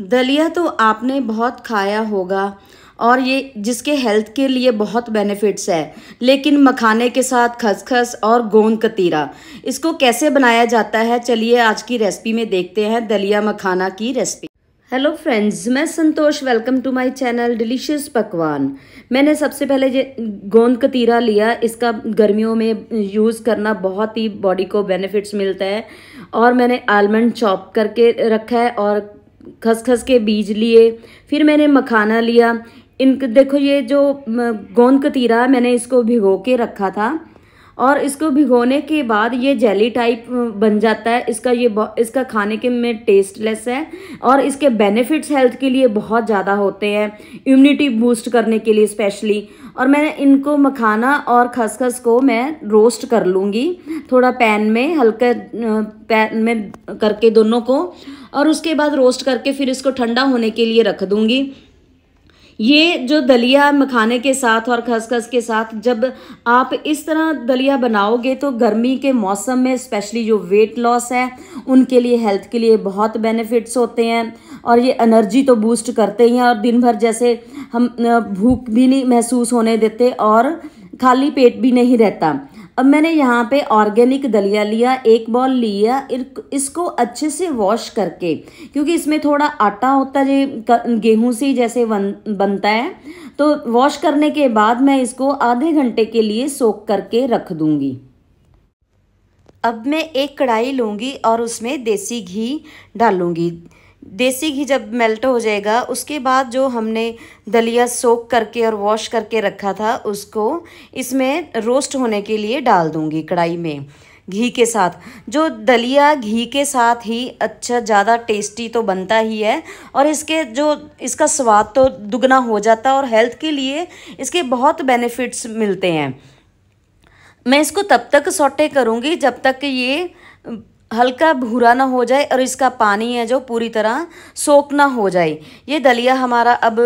दलिया तो आपने बहुत खाया होगा और ये जिसके हेल्थ के लिए बहुत बेनिफिट्स है लेकिन मखाने के साथ खसखस और गोंद कतीरा इसको कैसे बनाया जाता है चलिए आज की रेसिपी में देखते हैं दलिया मखाना की रेसिपी हेलो फ्रेंड्स मैं Santosh welcome to my channel delicious पकवान मैंने सबसे पहले गोंद कतीरा लिया इसका गर्मियों में यूज़ करना बहुत ही बॉडी को बेनिफिट्स मिलता है और मैंने आलमंड चॉप करके रखा है और खसखस के बीज लिए फिर मैंने मखाना लिया इन देखो ये जो गोंद कतीरा मैंने इसको भिगो के रखा था और इसको भिगोने के बाद ये जेली टाइप बन जाता है इसका ये इसका खाने के में टेस्टलेस है और इसके बेनिफिट्स हेल्थ के लिए बहुत ज़्यादा होते हैं इम्यूनिटी बूस्ट करने के लिए स्पेशली और मैं इनको मखाना और खसखस को मैं रोस्ट कर लूँगी थोड़ा पैन में हल्का पैन में करके दोनों को और उसके बाद रोस्ट करके फिर इसको ठंडा होने के लिए रख दूँगी ये जो दलिया मखाने के साथ और खसखस के साथ जब आप इस तरह दलिया बनाओगे तो गर्मी के मौसम में स्पेशली जो वेट लॉस है उनके लिए हेल्थ के लिए बहुत बेनिफिट्स होते हैं और ये एनर्जी तो बूस्ट करते ही हैं और दिन भर जैसे हम भूख भी नहीं महसूस होने देते और खाली पेट भी नहीं रहता अब मैंने यहाँ पे ऑर्गेनिक दलिया लिया एक बॉल लिया इसको अच्छे से वॉश करके क्योंकि इसमें थोड़ा आटा होता है गेहूं से जैसे बन, बनता है तो वॉश करने के बाद मैं इसको आधे घंटे के लिए सोख करके रख दूँगी अब मैं एक कढ़ाई लूँगी और उसमें देसी घी डालूँगी देसी घी जब मेल्ट हो जाएगा उसके बाद जो हमने दलिया सोक करके और वॉश करके रखा था उसको इसमें रोस्ट होने के लिए डाल दूंगी कढ़ाई में घी के साथ जो दलिया घी के साथ ही अच्छा ज़्यादा टेस्टी तो बनता ही है और इसके जो इसका स्वाद तो दुगना हो जाता है और हेल्थ के लिए इसके बहुत बेनिफिट्स मिलते हैं मैं इसको तब तक सोटे करूँगी जब तक ये हल्का भूरा ना हो जाए और इसका पानी है जो पूरी तरह सोख ना हो जाए ये दलिया हमारा अब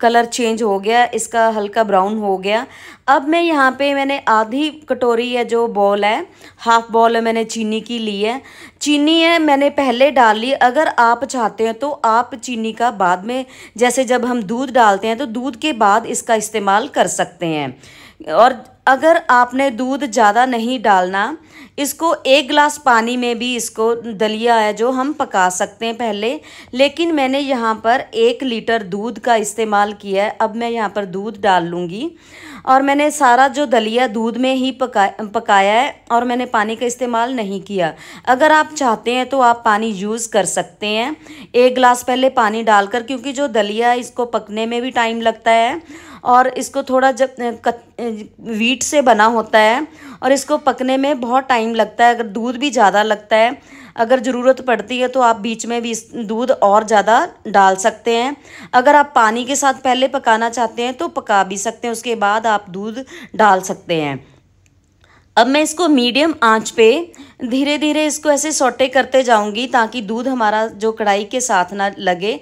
कलर चेंज हो गया इसका हल्का ब्राउन हो गया अब मैं यहाँ पे मैंने आधी कटोरी है जो बॉल है हाफ़ बॉल है मैंने चीनी की ली है चीनी है मैंने पहले डाल ली अगर आप चाहते हैं तो आप चीनी का बाद में जैसे जब हम दूध डालते हैं तो दूध के बाद इसका इस्तेमाल कर सकते हैं और अगर आपने दूध ज़्यादा नहीं डालना इसको एक गिलास पानी में भी इसको दलिया है जो हम पका सकते हैं पहले लेकिन मैंने यहाँ पर एक लीटर दूध का इस्तेमाल किया है अब मैं यहाँ पर दूध डाल लूँगी और मैंने सारा जो दलिया दूध में ही पका पकाया है और मैंने पानी का इस्तेमाल नहीं किया अगर आप चाहते हैं तो आप पानी यूज़ कर सकते हैं एक गिलास पहले पानी डालकर क्योंकि जो दलिया इसको पकने में भी टाइम लगता है और इसको थोड़ा जब वीट से बना होता है और इसको पकने में बहुत टाइम लगता है अगर दूध भी ज़्यादा लगता है अगर ज़रूरत पड़ती है तो आप बीच में भी दूध और ज़्यादा डाल सकते हैं अगर आप पानी के साथ पहले पकाना चाहते हैं तो पका भी सकते हैं उसके बाद आप दूध डाल सकते हैं अब मैं इसको मीडियम आंच पे धीरे धीरे इसको ऐसे सोटे करते जाऊंगी ताकि दूध हमारा जो कढ़ाई के साथ ना लगे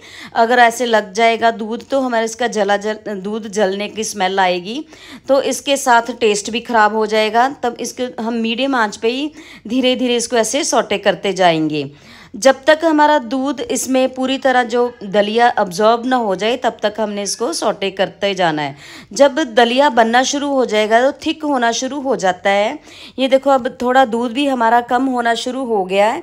अगर ऐसे लग जाएगा दूध तो हमारा इसका जला जल दूध जलने की स्मेल आएगी तो इसके साथ टेस्ट भी ख़राब हो जाएगा तब इसके हम मीडियम आंच पे ही धीरे धीरे इसको ऐसे सोटे करते जाएंगे जब तक हमारा दूध इसमें पूरी तरह जो दलिया अब्जॉर्ब ना हो जाए तब तक हमने इसको सोटे करते जाना है जब दलिया बनना शुरू हो जाएगा तो थिक होना शुरू हो जाता है ये देखो अब थोड़ा दूध भी हमारा कम होना शुरू हो गया है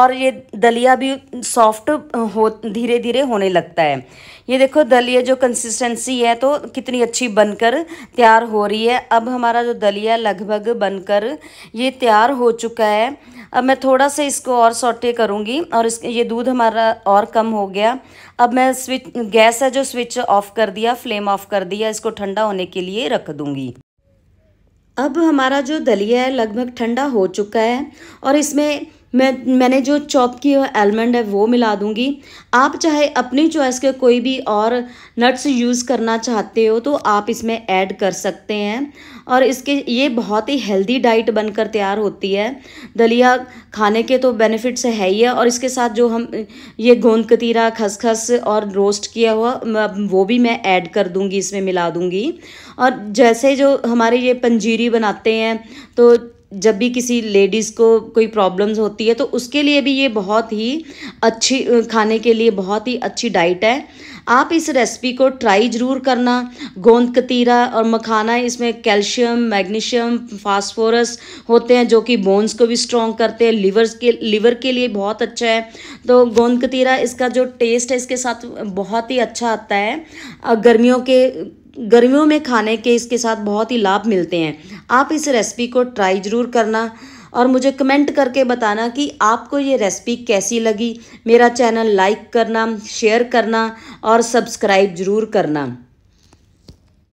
और ये दलिया भी सॉफ्ट हो धीरे धीरे होने लगता है ये देखो दलिया जो कंसिस्टेंसी है तो कितनी अच्छी बनकर तैयार हो रही है अब हमारा जो दलिया लगभग बनकर ये तैयार हो चुका है अब मैं थोड़ा सा इसको और सोटे करूँगी होगी और इस ये दूध हमारा और कम हो गया अब मैं स्विच गैस है जो स्विच ऑफ़ कर दिया फ्लेम ऑफ़ कर दिया इसको ठंडा होने के लिए रख दूँगी अब हमारा जो दलिया है लगभग ठंडा हो चुका है और इसमें मैं मैंने जो चॉप की हुआ एलमंड है वो मिला दूंगी आप चाहे अपनी चॉइस के कोई भी और नट्स यूज़ करना चाहते हो तो आप इसमें ऐड कर सकते हैं और इसके ये बहुत ही हेल्दी डाइट बनकर तैयार होती है दलिया खाने के तो बेनिफिट्स है ही है और इसके साथ जो हम ये गोंद कतीरा खसखस और रोस्ट किया हुआ वो भी मैं ऐड कर दूँगी इसमें मिला दूँगी और जैसे जो हमारे ये पंजीरी बनाते हैं तो जब भी किसी लेडीज़ को कोई प्रॉब्लम्स होती है तो उसके लिए भी ये बहुत ही अच्छी खाने के लिए बहुत ही अच्छी डाइट है आप इस रेसिपी को ट्राई ज़रूर करना गोंद कतीरा और मखाना इसमें कैल्शियम मैग्नीशियम फास्फोरस होते हैं जो कि बोन्स को भी स्ट्रॉन्ग करते हैं लिवर के लिवर के लिए बहुत अच्छा है तो गोंद कतीरा इसका जो टेस्ट है इसके साथ बहुत ही अच्छा आता है गर्मियों के गर्मियों में खाने के इसके साथ बहुत ही लाभ मिलते हैं आप इस रेसिपी को ट्राई ज़रूर करना और मुझे कमेंट करके बताना कि आपको ये रेसिपी कैसी लगी मेरा चैनल लाइक करना शेयर करना और सब्सक्राइब ज़रूर करना